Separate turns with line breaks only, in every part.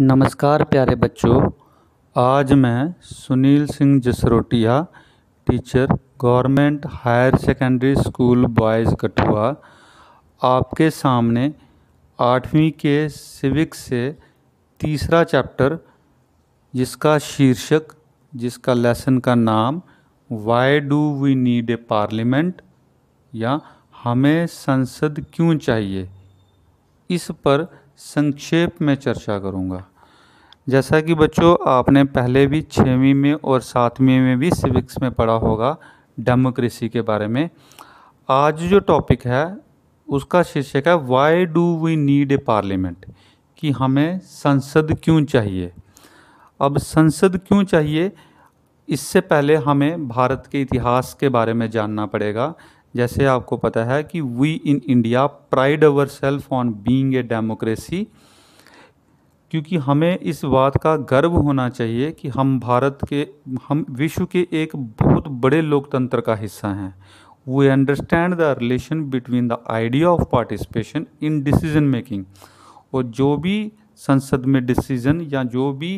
नमस्कार प्यारे बच्चों आज मैं Sunil Singh Jasrotia teacher government higher secondary school boys Kathua आपके सामने आठवीं के सिविक्स से तीसरा चैप्टर जिसका शीर्षक जिसका लेसन का नाम why do we need a parliament या हमें संसद क्यों चाहिए इस पर संक्षेप में चर्चा करूँगा जैसा कि बच्चों आपने पहले भी छवीं में और सातवीं में भी सिविक्स में पढ़ा होगा डेमोक्रेसी के बारे में आज जो टॉपिक है उसका शीर्षक है why do we need a parliament कि हमें संसद क्यों चाहिए अब संसद क्यों चाहिए इससे पहले हमें भारत के इतिहास के बारे में जानना पड़ेगा जैसे आपको पता है कि we in India pride our self on being a democracy क्योंकि हमें इस बात का गर्व होना चाहिए कि हम भारत के हम विश्व के एक बहुत बड़े लोकतंत्र का हिस्सा हैं we understand the relation between the idea of participation in decision making और जो भी संसद में डिसीजन या जो भी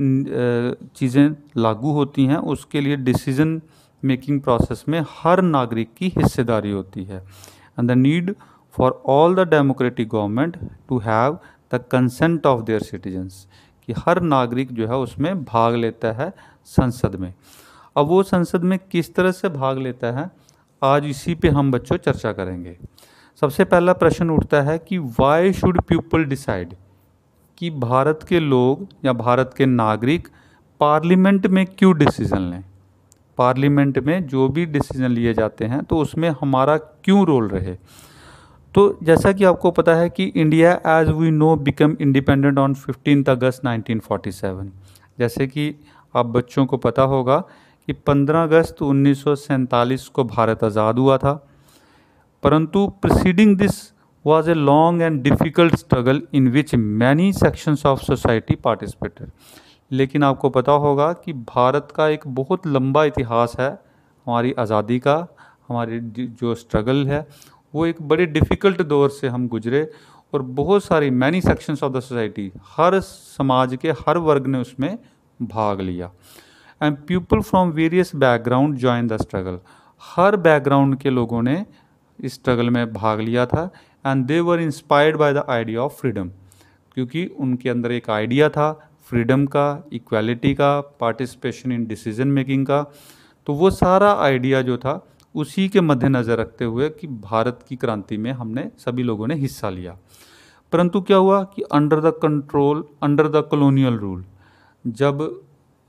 चीज़ें लागू होती हैं उसके लिए डिसीजन मेकिंग प्रोसेस में हर नागरिक की हिस्सेदारी होती है and the need for all the democratic government to have the consent of their citizens कि हर नागरिक जो है उसमें भाग लेता है संसद में अब वो संसद में किस तरह से भाग लेता है आज इसी पे हम बच्चों चर्चा करेंगे सबसे पहला प्रश्न उठता है कि वाई शुड पीपल डिसाइड कि भारत के लोग या भारत के नागरिक पार्लियामेंट में क्यों डिसीज़न लें पार्लियामेंट में जो भी डिसीजन लिए जाते हैं तो उसमें हमारा क्यों रोल रहे तो जैसा कि आपको पता है कि India as we know become independent on fifteen August 1947 जैसे कि आप बच्चों को पता होगा कि 15 अगस्त उन्नीस को भारत आज़ाद हुआ था परंतु preceding this was a long and difficult struggle in which many sections of society participated लेकिन आपको पता होगा कि भारत का एक बहुत लंबा इतिहास है हमारी आज़ादी का हमारी जो स्ट्रगल है वो एक बड़े डिफ़िकल्ट दौर से हम गुजरे और बहुत सारी many sections of the society हर समाज के हर वर्ग ने उसमें भाग लिया and people from various background join the struggle हर बैकग्राउंड के लोगों ने इस स्ट्रगल में भाग लिया था and they were inspired by the idea of freedom क्योंकि उनके अंदर एक आइडिया था फ्रीडम का इक्वालिटी का पार्टिसिपेशन इन डिसीजन मेकिंग का तो वो सारा आइडिया जो था उसी के मद्देनज़र रखते हुए कि भारत की क्रांति में हमने सभी लोगों ने हिस्सा लिया परंतु क्या हुआ कि under the control under the colonial rule जब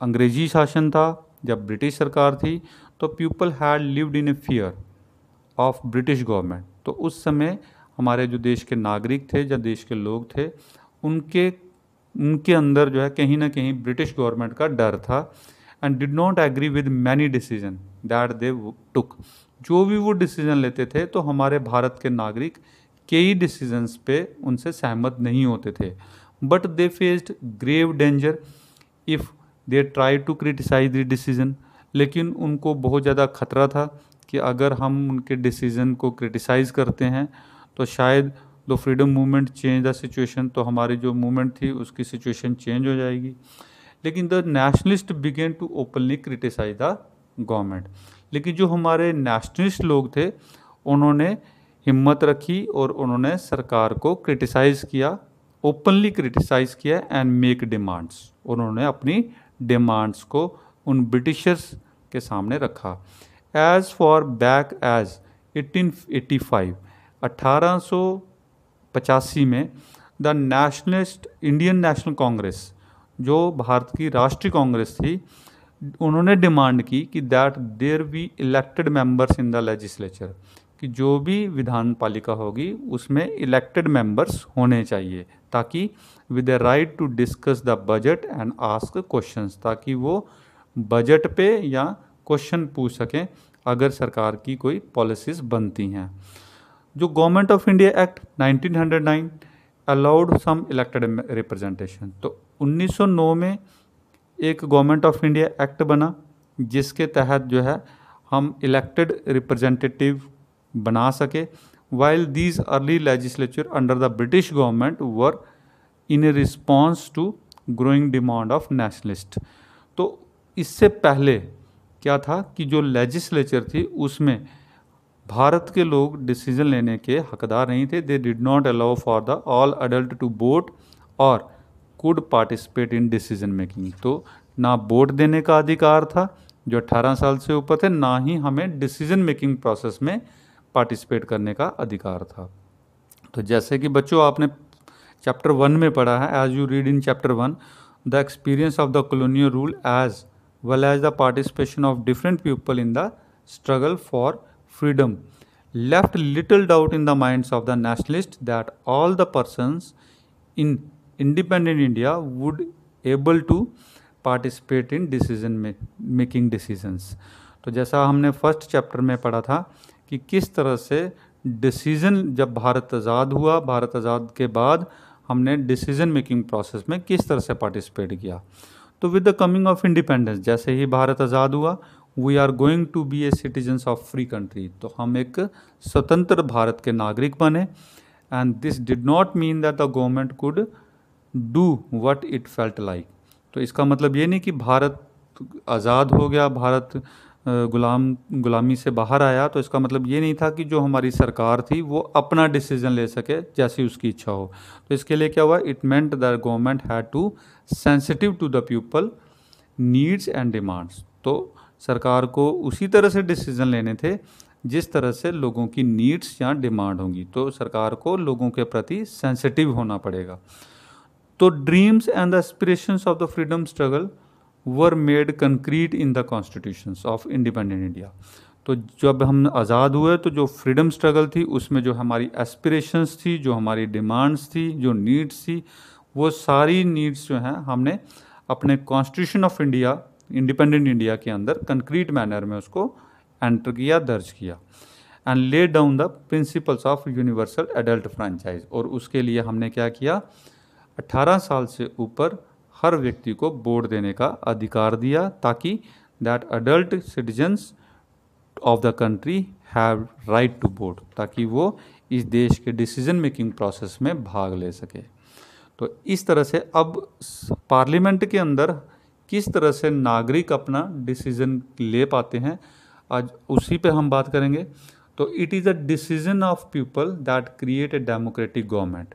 अंग्रेजी शासन था जब ब्रिटिश सरकार थी तो people had lived in a fear of British government तो उस समय हमारे जो देश के नागरिक थे या देश के लोग थे उनके उनके अंदर जो है कहीं ना कहीं ब्रिटिश गवर्नमेंट का डर था and did not agree with many decision that they took जो भी वो डिसीजन लेते थे तो हमारे भारत के नागरिक कई डिसीजंस पे उनसे सहमत नहीं होते थे but they faced grave danger if they try to criticise the decision लेकिन उनको बहुत ज़्यादा खतरा था कि अगर हम उनके डिसीज़न को क्रिटिसाइज़ करते हैं तो शायद दो freedom movement change the situation तो हमारी जो मूवमेंट थी उसकी सिचुएशन चेंज हो जाएगी लेकिन the nationalist began to openly criticise the government लेकिन जो हमारे नेशनलिस्ट लोग थे उन्होंने हिम्मत रखी और उन्होंने सरकार को क्रिटिसाइज़ किया ओपनली क्रिटिसाइज़ किया एंड मेक डिमांड्स उन्होंने अपनी डिमांड्स को उन ब्रिटिशर्स के सामने रखा एज़ फॉर बैक एज 1885 1800 पचासी में the nationalist Indian National Congress जो भारत की राष्ट्रीय कांग्रेस थी उन्होंने डिमांड की कि that there be elected members in the legislature कि जो भी विधान पालिका होगी उसमें इलेक्टेड मेंबर्स होने चाहिए ताकि with a right to discuss the budget and ask questions ताकि वो बजट पे या क्वेश्चन पूछ सकें अगर सरकार की कोई पॉलिसीज़ बनती हैं जो government of India act 1909 allowed some elected representation तो 1909 में एक गवर्नमेंट ऑफ इंडिया एक्ट बना जिसके तहत जो है हम इलेक्टेड रिप्रेजेंटेटिव बना सके while these early legislature under the British government were in response to growing demand of nationalist तो इससे पहले क्या था कि जो लेजिस्लेचर थी उसमें भारत के लोग डिसीजन लेने के हकदार नहीं थे they did not allow for the all adult to vote और could participate in decision making तो ना वोट देने का अधिकार था जो 18 साल से ऊपर थे ना ही हमें डिसीजन मेकिंग प्रोसेस में पार्टिसिपेट करने का अधिकार था तो जैसे कि बच्चों आपने चैप्टर वन में पढ़ा है as you read in chapter one the experience of the colonial rule as well as the participation of different people in the struggle for freedom left little doubt in the minds of the nationalists that all the persons in independent India would able to participate in decision making decisions तो जैसा हमने first chapter में पढ़ा था कि किस तरह से डिसीजन जब भारत आज़ाद हुआ भारत आज़ाद के बाद हमने डिसीजन मेकिंग प्रोसेस में किस तरह से पार्टिसिपेट किया तो with the coming of independence जैसे ही भारत आज़ाद हुआ we are going to be a citizens of free country तो हम एक स्वतंत्र भारत के नागरिक बने and this did not mean that the government could do what it felt like तो इसका मतलब ये नहीं कि भारत आज़ाद हो गया भारत गुलाम गुलामी से बाहर आया तो इसका मतलब ये नहीं था कि जो हमारी सरकार थी वो अपना डिसीजन ले सके जैसी उसकी इच्छा हो तो इसके लिए क्या हुआ it meant the government had to sensitive to the people needs and demands तो सरकार को उसी तरह से डिसीज़न लेने थे जिस तरह से लोगों की नीड्स या डिमांड होंगी तो सरकार को लोगों के प्रति सेंसिटिव होना पड़ेगा तो dreams and the aspirations of the freedom struggle were made concrete in the constitution of independent India तो जब हम आज़ाद हुए तो जो फ्रीडम स्ट्रगल थी उसमें जो हमारी एस्पिरेशंस थी जो हमारी डिमांड्स थी जो नीड्स थी वो सारी नीड्स जो हैं हमने अपने constitution of India independent India के अंदर कंक्रीट मैनर में उसको एंटर किया दर्ज किया and lay down the principles of universal adult franchise और उसके लिए हमने क्या किया 18 साल से ऊपर हर व्यक्ति को वोट देने का अधिकार दिया ताकि that adult citizens of the country have right to vote ताकि वो इस देश के डिसीजन मेकिंग प्रोसेस में भाग ले सके तो इस तरह से अब पार्लियामेंट के अंदर किस तरह से नागरिक अपना डिसीजन ले पाते हैं आज उसी पे हम बात करेंगे तो it is a decision of people that create a democratic government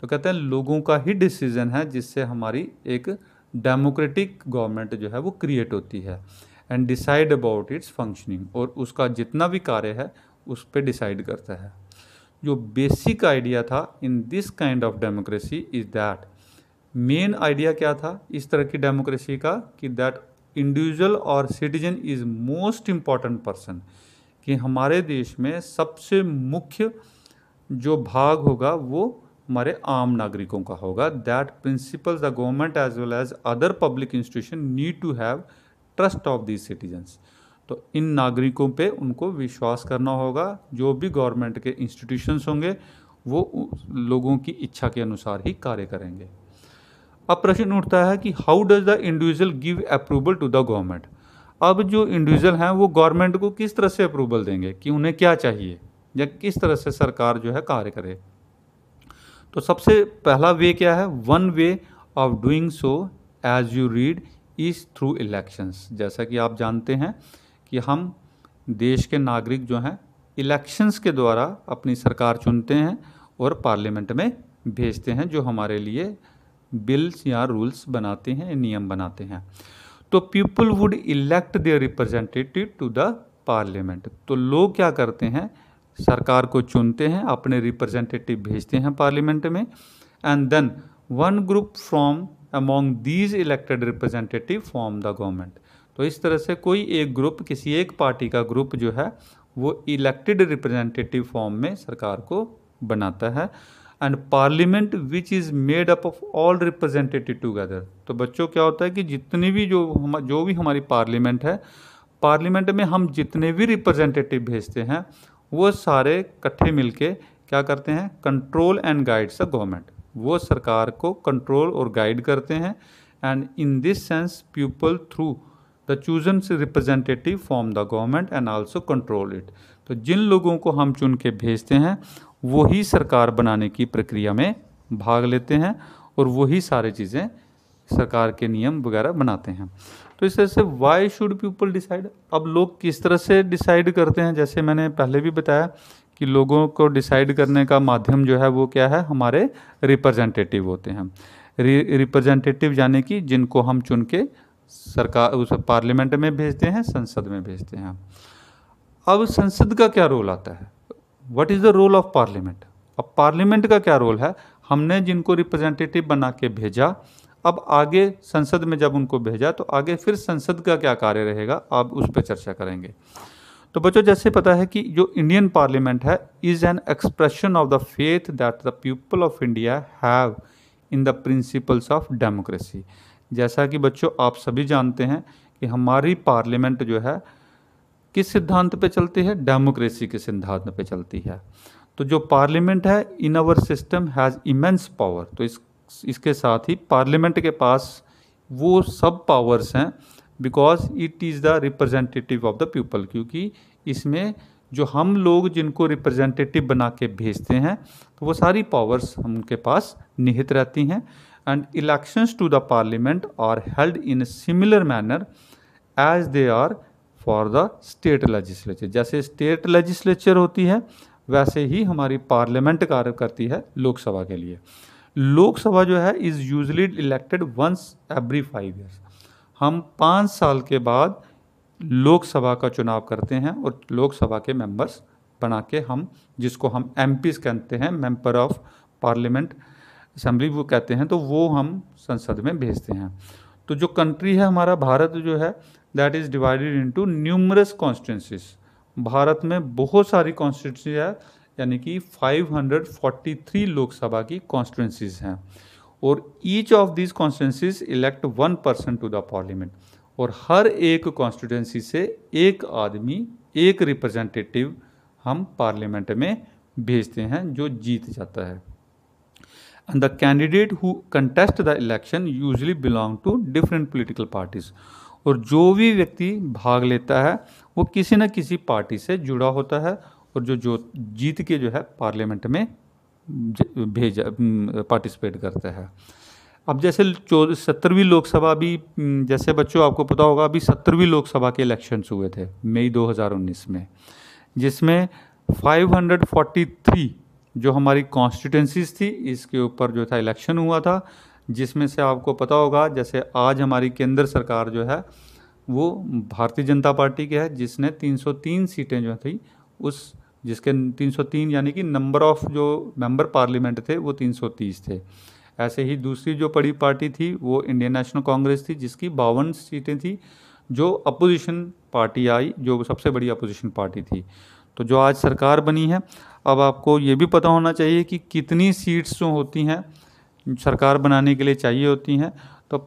तो कहते हैं लोगों का ही डिसीजन है जिससे हमारी एक डेमोक्रेटिक गवर्नमेंट जो है वो क्रिएट होती है and decide about its functioning और उसका जितना भी कार्य है उस पर डिसाइड करता है जो बेसिक आइडिया था in this kind of democracy is that main idea क्या था इस तरह की डेमोक्रेसी का कि दैट इंडिविजुअल और citizen is most important person कि हमारे देश में सबसे मुख्य जो भाग होगा वो हमारे आम नागरिकों का होगा that principle the government as well as other public institution need to have trust of the citizens तो इन नागरिकों पे उनको विश्वास करना होगा जो भी गवर्नमेंट के इंस्टीट्यूशंस होंगे वो लोगों की इच्छा के अनुसार ही कार्य करेंगे अब प्रश्न उठता है कि how does the individual give approval to the government अब जो इंडिविजुअल हैं वो गवर्नमेंट को किस तरह से अप्रूवल देंगे कि उन्हें क्या चाहिए या किस तरह से सरकार जो है कार्य करे तो सबसे पहला वे क्या है one way of doing so as you read is through elections जैसा कि आप जानते हैं कि हम देश के नागरिक जो हैं इलेक्शंस के द्वारा अपनी सरकार चुनते हैं और पार्लियामेंट में भेजते हैं जो हमारे लिए बिल्स या रूल्स बनाते हैं नियम बनाते हैं तो people would elect their representative to the parliament तो लोग क्या करते हैं सरकार को चुनते हैं अपने रिप्रेजेंटेटिव भेजते हैं पार्लियामेंट में and then one group from among these elected representative form the government तो इस तरह से कोई एक ग्रुप किसी एक पार्टी का ग्रुप जो है वो इलेक्टेड रिप्रेजेंटेटिव फॉर्म में सरकार को बनाता है and parliament which is made up of all representative together तो बच्चों क्या होता है कि जितनी भी जो हम जो भी हमारी पार्लियामेंट है पार्लियामेंट में हम जितने भी रिप्रेजेंटेटिव भेजते हैं वो सारे इकट्ठे मिलके क्या करते हैं control and guides a government वो सरकार को कंट्रोल और गाइड करते हैं and in this sense people through the chosen representative form the government and also control it तो जिन लोगों को हम चुन के भेजते हैं वही सरकार बनाने की प्रक्रिया में भाग लेते हैं और वही सारे चीज़ें सरकार के नियम वगैरह बनाते हैं तो इस तरह से वाई शुड पीपल डिसाइड अब लोग किस तरह से डिसाइड करते हैं जैसे मैंने पहले भी बताया कि लोगों को डिसाइड करने का माध्यम जो है वो क्या है हमारे रिप्रेजेंटेटिव होते हैं रिप्रेजेंटेटिव यानी कि जिनको हम चुन के सरकार उस पार्लियामेंट में भेजते हैं संसद में भेजते हैं अब संसद का क्या रोल आता है what is the role of parliament अब पार्लियामेंट का क्या रोल है हमने जिनको रिप्रेजेंटेटिव बना के भेजा अब आगे संसद में जब उनको भेजा तो आगे फिर संसद का क्या कार्य रहेगा आप उस पर चर्चा करेंगे तो बच्चों जैसे पता है कि जो इंडियन पार्लियामेंट है is an expression of the faith that the people of India have in the principles of democracy जैसा कि बच्चों आप सभी जानते हैं कि हमारी पार्लियामेंट जो है किस सिद्धांत पे चलती है डेमोक्रेसी के सिद्धांत पे चलती है तो जो पार्लियामेंट है in our system has immense power तो इस इसके साथ ही पार्लियामेंट के पास वो सब पावर्स हैं because it is the representative of the people क्योंकि इसमें जो हम लोग जिनको रिप्रेजेंटेटिव बना के भेजते हैं तो वो सारी पावर्स हम उनके पास निहित रहती हैं and elections to the parliament are held in similar manner as they are for the state legislature जैसे स्टेट लेजिस्लेचर होती है वैसे ही हमारी पार्लियामेंट कार्य करती है लोकसभा के लिए लोकसभा जो है is usually elected once every five years हम पाँच साल के बाद लोकसभा का चुनाव करते हैं और लोकसभा के मेंबर्स बना के हम जिसको हम एम कहते हैं मेंबर ऑफ पार्लियामेंट असेंबली वो कहते हैं तो वो हम संसद में भेजते हैं तो जो कंट्री है हमारा भारत जो है that is divided into numerous constituencies Bharat में बहुत सारी कॉन्स्टिट्यूंसी है यानी कि 543 लोकसभा की कॉन्स्टिट्यूंसीज हैं और each of these constituencies elect one person to the parliament और हर एक कॉन्स्टिट्यूंसी से एक आदमी एक रिप्रेजेंटेटिव हम पार्लियामेंट में भेजते हैं जो जीत जाता है and the candidate who contest the election usually belong to different political parties और जो भी व्यक्ति भाग लेता है वो किसी न किसी पार्टी से जुड़ा होता है और जो जो जीत के जो है पार्लियामेंट में भेजा पार्टिसिपेट करता है अब जैसे सत्तरवीं लोकसभा भी जैसे बच्चों आपको पता होगा अभी सत्तरवीं लोकसभा के इलेक्शंस हुए थे मई 2019 में जिसमें 543 जो हमारी कॉन्स्टिटेंसीज थी इसके ऊपर जो था इलेक्शन हुआ था जिसमें से आपको पता होगा जैसे आज हमारी केंद्र सरकार जो है वो भारतीय जनता पार्टी की है जिसने 303 सीटें जो थी उस जिसके 303 यानी कि नंबर ऑफ जो मेंबर पार्लियामेंट थे वो 330 थे ऐसे ही दूसरी जो बड़ी पार्टी थी वो इंडियन नेशनल कांग्रेस थी जिसकी बावन सीटें थी जो अपोजिशन पार्टी आई जो सबसे बड़ी अपोजिशन पार्टी थी तो जो आज सरकार बनी है अब आपको ये भी पता होना चाहिए कि कितनी सीट्स जो होती हैं सरकार बनाने के लिए चाहिए होती हैं तो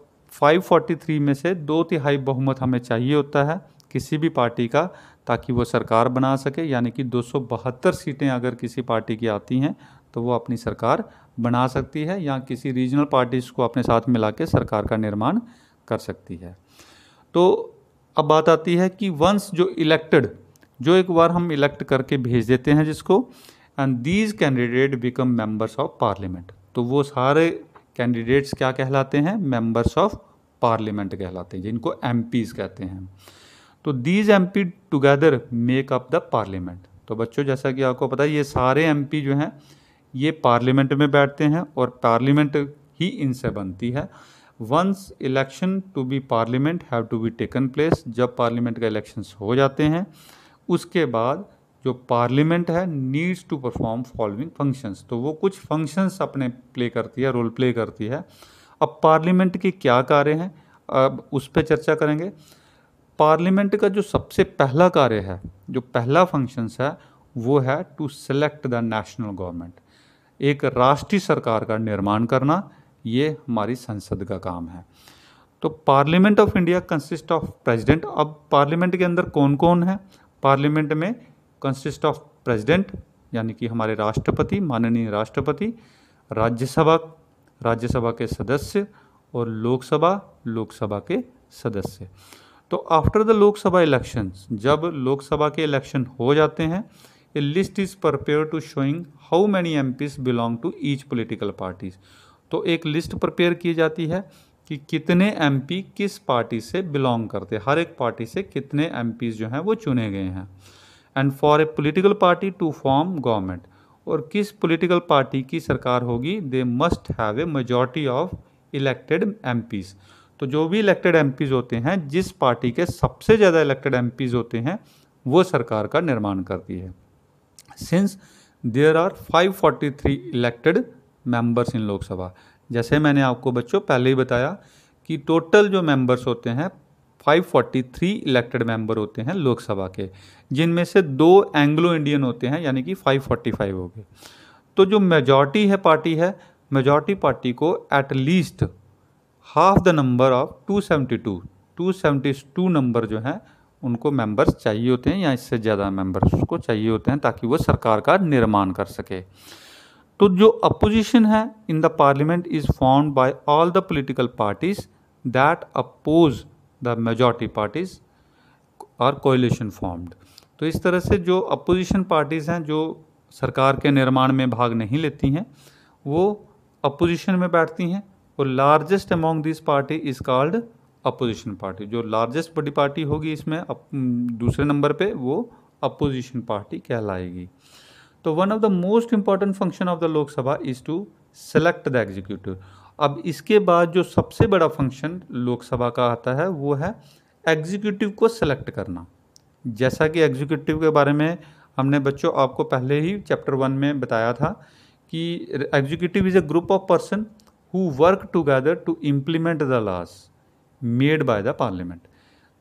543 में से दो तिहाई बहुमत हमें चाहिए होता है किसी भी पार्टी का ताकि वो सरकार बना सके यानी कि दो सीटें अगर किसी पार्टी की आती हैं तो वो अपनी सरकार बना सकती है या किसी रीजनल पार्टीज़ को अपने साथ मिला के सरकार का निर्माण कर सकती है तो अब बात आती है कि वंस जो इलेक्टेड जो एक बार हम इलेक्ट करके भेज देते हैं जिसको and these candidate become members of parliament तो वो सारे कैंडिडेट्स क्या कहलाते हैं मेंबर्स ऑफ पार्लियामेंट कहलाते हैं जिनको एम कहते हैं तो these M P together make up the parliament तो बच्चों जैसा कि आपको पता है ये सारे एम जो हैं ये पार्लियामेंट में बैठते हैं और पार्लियामेंट ही इनसे बनती है once election to be parliament have to be taken place जब पार्लियामेंट का इलेक्शंस हो जाते हैं उसके बाद जो पार्लियामेंट है needs to perform following functions तो वो कुछ फंक्शंस अपने प्ले करती है रोल प्ले करती है अब पार्लियामेंट के क्या कार्य हैं अब उस पर चर्चा करेंगे पार्लियामेंट का जो सबसे पहला कार्य है जो पहला फंक्शंस है वो है to select the national government एक राष्ट्रीय सरकार का निर्माण करना ये हमारी संसद का काम है तो parliament of India consist of president अब पार्लियामेंट के अंदर कौन कौन है पार्लियामेंट में कंसिस्ट ऑफ प्रेसिडेंट यानी कि हमारे राष्ट्रपति माननीय राष्ट्रपति राज्यसभा राज्यसभा के सदस्य और लोकसभा लोकसभा के सदस्य तो आफ्टर द लोकसभा इलेक्शंस जब लोकसभा के इलेक्शन हो जाते हैं a list is prepare to showing how many M belong to each political parties तो एक लिस्ट प्रपेयर की जाती है कि कितने एम किस पार्टी से बिलोंग करते हर एक पार्टी से कितने एम जो हैं वो चुने गए हैं and for a political party to form government और किस पोलिटिकल पार्टी की सरकार होगी they must have a majority of elected M तो जो भी इलेक्टेड एम होते हैं जिस पार्टी के सबसे ज़्यादा इलेक्टेड एम होते हैं वो सरकार का निर्माण करती है since there are 543 elected members in Lok Sabha जैसे मैंने आपको बच्चों पहले ही बताया कि टोटल जो मेंबर्स होते हैं 543 इलेक्टेड मेंबर होते हैं लोकसभा के जिनमें से दो एंग्लो इंडियन होते हैं यानी कि 545 हो गए तो जो मेजॉरिटी है पार्टी है मेजॉरिटी पार्टी को at least half the number of 272 272 number जो हैं उनको मेंबर्स चाहिए होते हैं या इससे ज़्यादा मेंबर्स को चाहिए होते हैं ताकि वो सरकार का निर्माण कर सके तो जो अपोजिशन है in the parliament is form by all the political parties that oppose the majority parties और कोयलेशन फॉर्म्ड तो इस तरह से जो अपोजिशन पार्टीज़ हैं जो सरकार के निर्माण में भाग नहीं लेती हैं वो अपोजिशन में बैठती हैं और largest among this party is called opposition party जो लार्जेस्ट बड़ी पार्टी होगी इसमें अप, दूसरे नंबर पे वो अपोजिशन पार्टी कहलाएगी तो one of the most important function of the Lok Sabha is to select the executive अब इसके बाद जो सबसे बड़ा फंक्शन लोकसभा का आता है वो है एग्जीक्यूटिव को सेलेक्ट करना जैसा कि एग्जीक्यूटिव के बारे में हमने बच्चों आपको पहले ही चैप्टर वन में बताया था कि executive is a group of person who work together to implement the laws made by the parliament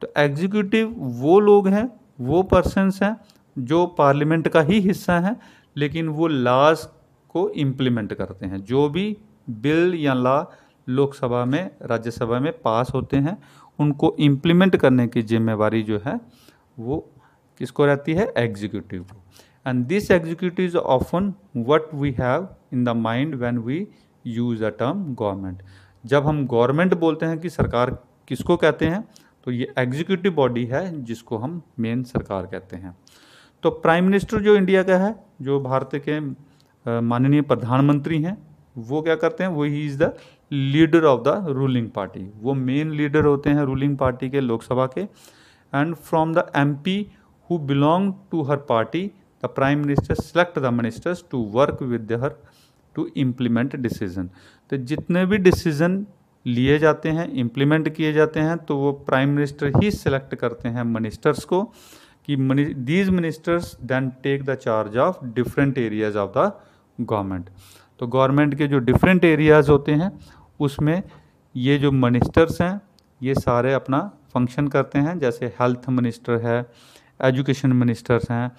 तो एग्जीक्यूटिव वो लोग हैं वो पर्सनस हैं जो पार्लियामेंट का ही हिस्सा हैं लेकिन वो लॉस को इम्प्लीमेंट करते हैं जो भी बिल या लॉ लोकसभा में राज्यसभा में पास होते हैं उनको इम्प्लीमेंट करने की जिम्मेवारी जो है वो किसको रहती है एग्जीक्यूटिव को and this executive is often what we have in the mind when we use a term government जब हम गवर्नमेंट बोलते हैं कि सरकार किसको कहते हैं तो ये एग्जीक्यूटिव बॉडी है जिसको हम मेन सरकार कहते हैं तो प्राइम मिनिस्टर जो इंडिया का है जो भारत के माननीय प्रधानमंत्री हैं वो क्या करते हैं वो ही is the leader of the ruling party वो मेन लीडर होते हैं रूलिंग पार्टी के लोकसभा के and from the M P who belong to her party the prime minister select the ministers to work with her to implement decision तो जितने भी decision लिए जाते हैं इम्प्लीमेंट किए जाते हैं तो वो प्राइम मिनिस्टर ही सिलेक्ट करते हैं मिनिस्टर्स को कि these ministers then take the charge of different areas of the government तो गवर्नमेंट के जो डिफरेंट एरियाज़ होते हैं उसमें ये जो मिनिस्टर्स हैं ये सारे अपना फंक्शन करते हैं जैसे हेल्थ मिनिस्टर है एजुकेशन मिनिस्टर्स हैं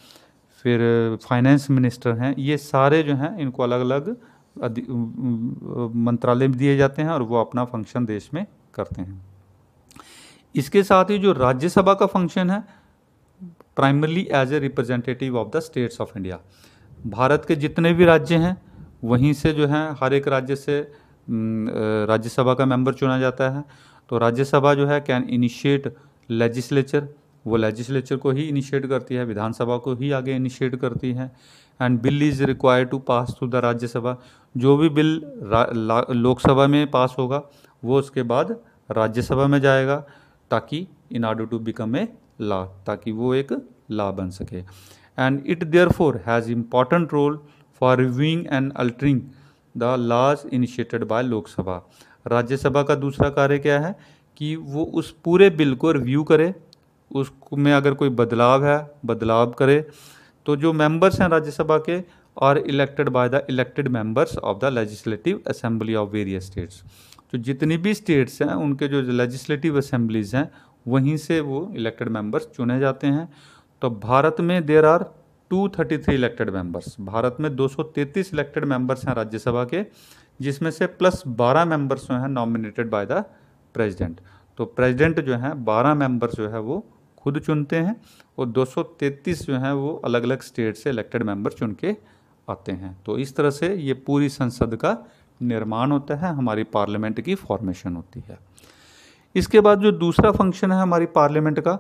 फिर फाइनेंस मिनिस्टर हैं ये सारे जो हैं इनको अलग अलग मंत्रालय दिए जाते हैं और वो अपना फंक्शन देश में करते हैं इसके साथ ही जो राज्यसभा का फंक्शन है primarily as a representative of the states of India Bharat के जितने भी राज्य हैं वहीं से जो है हर एक राज्य से राज्यसभा का मेंबर चुना जाता है तो राज्यसभा जो है कैन इनिशिएट लेजिस्लेचर वो लेजिस्लेचर को ही इनिशिएट करती है विधानसभा को ही आगे इनिशिएट करती है and bill is require to pass through the Rajya Sabha जो भी बिल लोकसभा में पास होगा वो उसके बाद राज्यसभा में जाएगा ताकि in order to become a law ताकि वो एक लॉ बन सके and it therefore has important role for reviewing and altering the laws initiated by Lok Sabha Rajya Sabha का दूसरा कार्य क्या है कि वो उस पूरे बिल को रिव्यू करे उस में अगर कोई बदलाव है बदलाव करे तो जो मेंबर्स हैं राज्यसभा के और elected by the elected members of the legislative assembly of various states तो जितनी भी स्टेट्स हैं उनके जो लेजिस्लेटिव असेंबलीज हैं वहीं से वो इलेक्टेड मेंबर्स चुने जाते हैं तो भारत में there are 233 elected members Bharat में 233 इलेक्टेड मेंबर्स हैं राज्यसभा के जिसमें से प्लस 12 मेंबर्स जो हैं नॉमिनेटेड बाय द प्रेसिडेंट तो प्रेसिडेंट जो हैं 12 मेंबर्स जो है वो खुद चुनते हैं और 233 जो हैं वो अलग अलग स्टेट से इलेक्टेड मेंबर चुन के आते हैं तो इस तरह से ये पूरी संसद का निर्माण होता है हमारी पार्लियामेंट की फॉर्मेशन होती है इसके बाद जो दूसरा फंक्शन है हमारी पार्लियामेंट का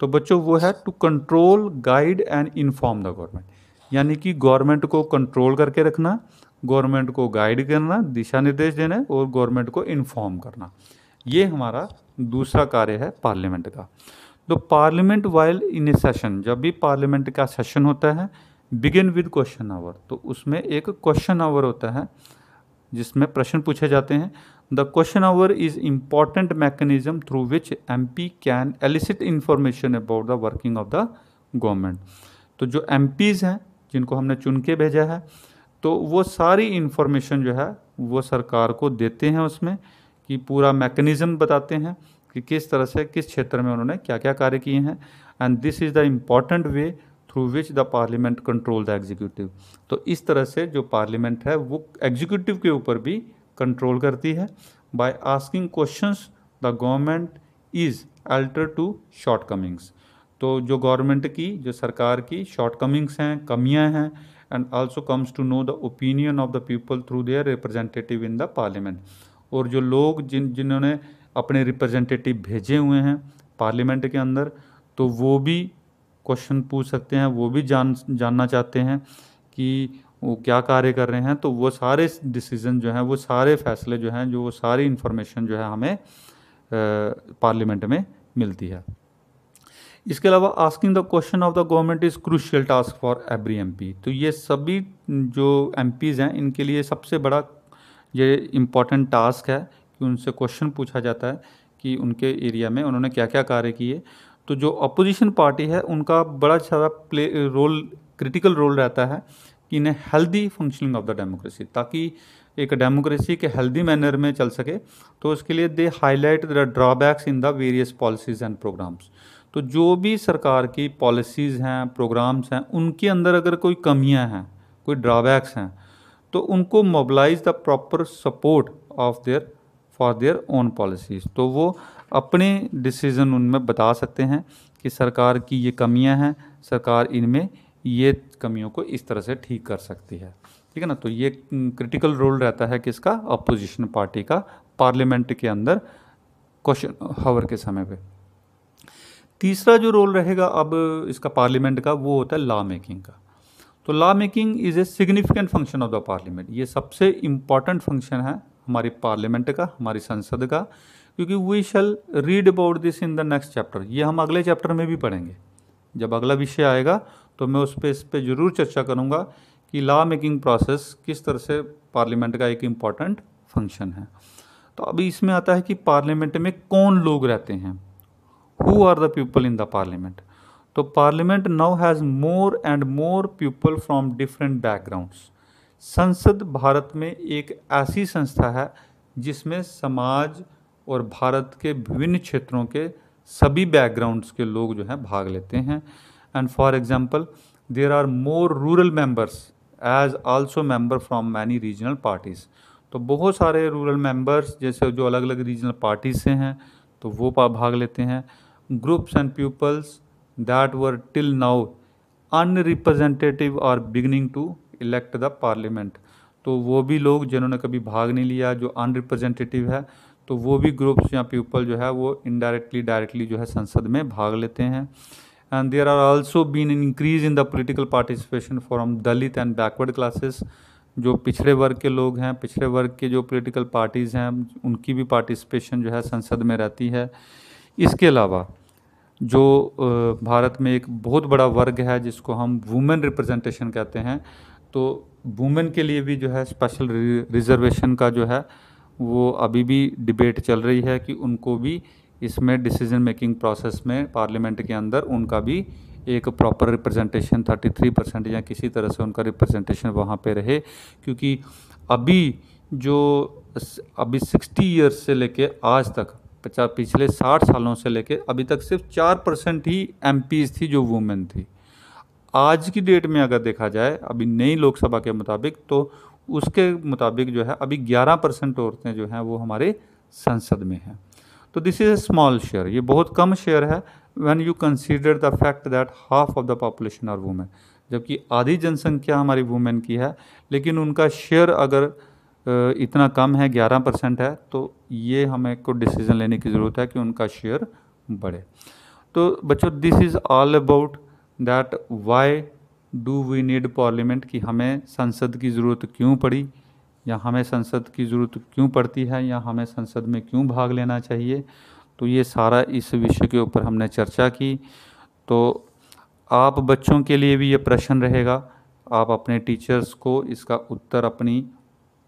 तो बच्चों वो है to control guide and inform the government यानी कि गवर्नमेंट को कंट्रोल करके रखना गवर्नमेंट को गाइड करना दिशा निर्देश देना और गवर्नमेंट को इन्फॉर्म करना ये हमारा दूसरा कार्य है पार्लियामेंट का तो parliament while in a session जब भी पार्लियामेंट का सेशन होता है बिगिन विद क्वेश्चन आवर तो उसमें एक क्वेश्चन आवर होता है जिसमें प्रश्न पूछे जाते हैं the question hour is important mechanism through which M P can elicit information about the working of the government तो जो एम हैं जिनको हमने चुन के भेजा है तो वो सारी इंफॉर्मेशन जो है वो सरकार को देते हैं उसमें कि पूरा मैकेनिज़्म बताते हैं कि किस तरह से किस क्षेत्र में उन्होंने क्या क्या कार्य किए हैं and this is the important way through which the parliament control the executive तो इस तरह से जो पार्लियामेंट है वो एग्जीक्यूटिव के ऊपर भी कंट्रोल करती है by asking questions the government is alert to shortcomings तो जो गवर्नमेंट की जो सरकार की शॉर्ट कमिंग्स हैं कमियां हैं and also comes to know the opinion of the people through their representative in the parliament और जो लोग जिन जिन्होंने अपने रिप्रेजेंटेटिव भेजे हुए हैं पार्लियामेंट के अंदर तो वो भी क्वेश्चन पूछ सकते हैं वो भी जान जानना चाहते हैं कि वो क्या कार्य कर रहे हैं तो वो सारे डिसीज़न जो हैं वो सारे फैसले जो हैं जो वो सारी इन्फॉर्मेशन जो है हमें पार्लियामेंट में मिलती है इसके अलावा asking the question of the government is crucial task for every M तो ये सभी जो एम हैं इनके लिए सबसे बड़ा ये इम्पॉर्टेंट टास्क है कि उनसे क्वेश्चन पूछा जाता है कि उनके एरिया में उन्होंने क्या क्या कार्य किए तो जो अपोजिशन पार्टी है उनका बड़ा सारा प्ले रोल क्रिटिकल रोल रहता है in a healthy functioning of the democracy ताकि एक डेमोक्रेसी के हेल्दी मैनर में चल सके तो उसके लिए they highlight the drawbacks in the various policies and programmes तो जो भी सरकार की पॉलिसीज़ हैं प्रोग्राम्स हैं उनके अंदर अगर कोई कमियां हैं कोई ड्रॉबैक्स हैं तो उनको mobilise the proper support of their for their own policies तो वो अपने डिसीज़न उनमें बता सकते हैं कि सरकार की ये कमियां हैं सरकार इनमें ये कमियों को इस तरह से ठीक कर सकती है ठीक है ना तो ये क्रिटिकल रोल रहता है किसका अपोजिशन पार्टी का पार्लियामेंट के अंदर क्वेश्चन हावर के समय पे तीसरा जो रोल रहेगा अब इसका पार्लियामेंट का वो होता है लॉ मेकिंग का तो law making is a significant function of the parliament ये सबसे इम्पॉर्टेंट फंक्शन है हमारी पार्लियामेंट का हमारी संसद का क्योंकि we shall read about this in the next chapter ये हम अगले चैप्टर में भी पढ़ेंगे जब अगला विषय आएगा तो मैं उस पर इस पर ज़रूर चर्चा करूँगा कि लॉ मेकिंग प्रोसेस किस तरह से पार्लियामेंट का एक इम्पॉर्टेंट फंक्शन है तो अभी इसमें आता है कि पार्लियामेंट में कौन लोग रहते हैं who are the people in the parliament तो parliament now has more and more people from different backgrounds संसद भारत में एक ऐसी संस्था है जिसमें समाज और भारत के विभिन्न क्षेत्रों के सभी बैकग्राउंड्स के लोग जो हैं भाग लेते हैं and for example there are more rural members as also member from many regional parties तो बहुत सारे रूरल मेंबर्स जैसे जो अलग अलग रीजनल पार्टीज से हैं तो वो भाग लेते हैं groups and peoples that were till now unrepresentative are beginning to elect the parliament तो वो भी लोग जिन्होंने कभी भाग नहीं लिया जो अनरिप्रेजेंटेटिव है तो वो भी ग्रुप्स या पीपल जो है वो इनडायरेक्टली डायरेक्टली जो है संसद में भाग लेते हैं and there are also been an increase in the political participation from Dalit and backward classes जो पिछड़े वर्ग के लोग हैं पिछड़े वर्ग के जो पॉलिटिकल पार्टीज़ हैं उनकी भी पार्टिसिपेशन जो है संसद में रहती है इसके अलावा जो भारत में एक बहुत बड़ा वर्ग है जिसको हम वुमेन रिप्रेजेंटेशन कहते हैं तो वुमेन के लिए भी जो है स्पेशल रिजर्वेशन का जो है वो अभी भी डिबेट चल रही है कि उनको भी इसमें डिसीजन मेकिंग प्रोसेस में पार्लियामेंट के अंदर उनका भी एक प्रॉपर रिप्रेजेंटेशन 33 परसेंट या किसी तरह से उनका रिप्रेजेंटेशन वहाँ पे रहे क्योंकि अभी जो अभी 60 ईयर्स से लेके आज तक पचास पिछले 60 सालों से लेके अभी तक सिर्फ चार परसेंट ही एम थी जो वुमेन थी आज की डेट में अगर देखा जाए अभी नई लोकसभा के मुताबिक तो उसके मुताबिक जो है अभी 11 परसेंट औरतें जो हैं वो हमारे संसद में हैं तो this is a small share ये बहुत कम शेयर है when you consider the fact that half of the population are women जबकि आधी जनसंख्या हमारी वुमेन की है लेकिन उनका शेयर अगर इतना कम है 11 परसेंट है तो ये हमें को डिसीज़न लेने की ज़रूरत है कि उनका शेयर बढ़े तो बच्चों this is all about that why do we need parliament कि हमें संसद की ज़रूरत क्यों पड़ी या हमें संसद की ज़रूरत क्यों पड़ती है या हमें संसद में क्यों भाग लेना चाहिए तो ये सारा इस विषय के ऊपर हमने चर्चा की तो आप बच्चों के लिए भी ये प्रश्न रहेगा आप अपने टीचर्स को इसका उत्तर अपनी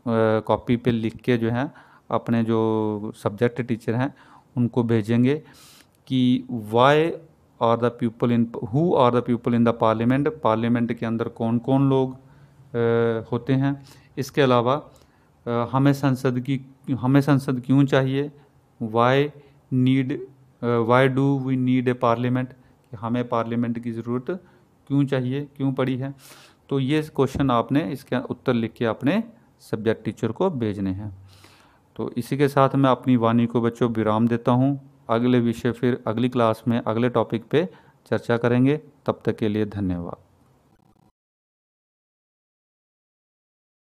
कॉपी पे लिख के जो है अपने जो सब्जेक्ट टीचर हैं उनको भेजेंगे कि why are the people in who are the people in the parliament parliament के अंदर कौन कौन लोग आ, होते हैं इसके अलावा हमें संसद की हमें संसद क्यों चाहिए why need why do we need a parliament कि हमें पार्लियामेंट की ज़रूरत क्यों चाहिए क्यों पड़ी है तो ये क्वेश्चन आपने इसके उत्तर लिख के अपने सब्जेक्ट टीचर को भेजने हैं तो इसी के साथ मैं अपनी वाणी को बच्चों विराम देता हूँ अगले विषय फिर अगली क्लास में अगले टॉपिक पे चर्चा करेंगे तब तक के लिए धन्यवाद